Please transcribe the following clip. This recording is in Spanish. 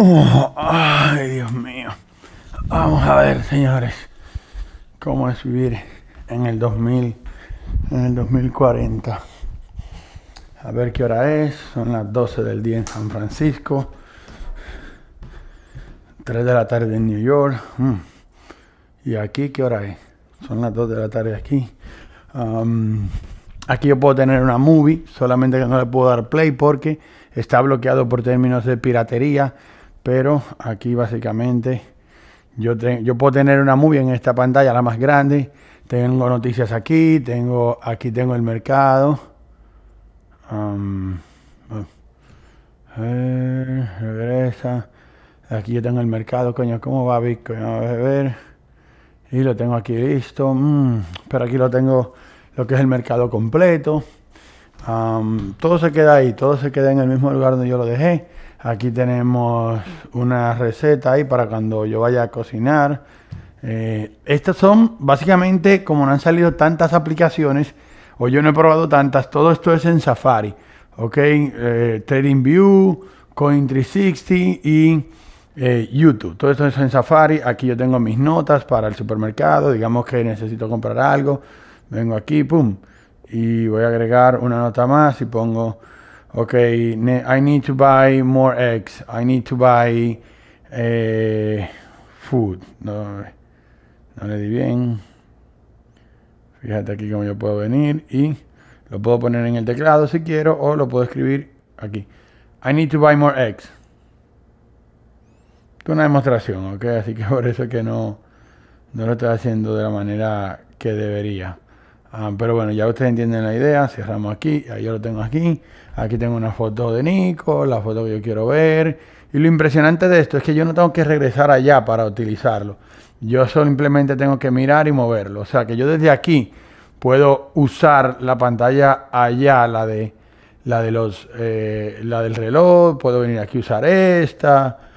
Oh, ay, Dios mío. Vamos a ver, señores, cómo es vivir en el 2000, en el 2040. A ver qué hora es. Son las 12 del día en San Francisco. 3 de la tarde en New York. Mm. ¿Y aquí qué hora es? Son las 2 de la tarde aquí. aquí yo puedo tener una movie, solamente que no le puedo dar play porque está bloqueado por términos de piratería pero aquí básicamente yo, yo puedo tener una movie en esta pantalla, la más grande, tengo noticias aquí, tengo aquí tengo el mercado. Um, regresa. Aquí yo tengo el mercado, coño, ¿cómo va Bitcoin? A ver. Y lo tengo aquí listo. Mm, pero aquí lo tengo, lo que es el mercado completo todo se queda ahí, todo se queda en el mismo lugar donde yo lo dejé. Aquí tenemos una receta ahí para cuando yo vaya a cocinar. Eh, estas son básicamente como no han salido tantas aplicaciones o yo no he probado tantas, todo esto es en Safari, ¿ok? Eh, TradingView, Coin360 y eh, YouTube. Todo esto es en Safari. Aquí yo tengo mis notas para el supermercado. Digamos que necesito comprar algo. Vengo aquí, pum y voy a agregar una nota más y pongo, ok, I need to buy more eggs, I need to buy eh, food. No, le di bien. Fíjate aquí como yo puedo venir y lo puedo poner en el teclado si quiero o lo puedo escribir aquí. I need to buy more eggs. Es una demostración, ¿ok? Así que por eso es que no, no lo estoy haciendo de la manera que debería. Ah, pero bueno, ya ustedes entienden la idea, cerramos aquí, ahí yo lo tengo aquí, aquí tengo una foto de Nico, la foto que yo quiero ver, y lo impresionante de esto es que yo no tengo que regresar allá para utilizarlo, yo simplemente tengo que mirar y moverlo, o sea que yo desde aquí puedo usar la pantalla allá, la de la de los eh, la del reloj, puedo venir aquí a usar esta,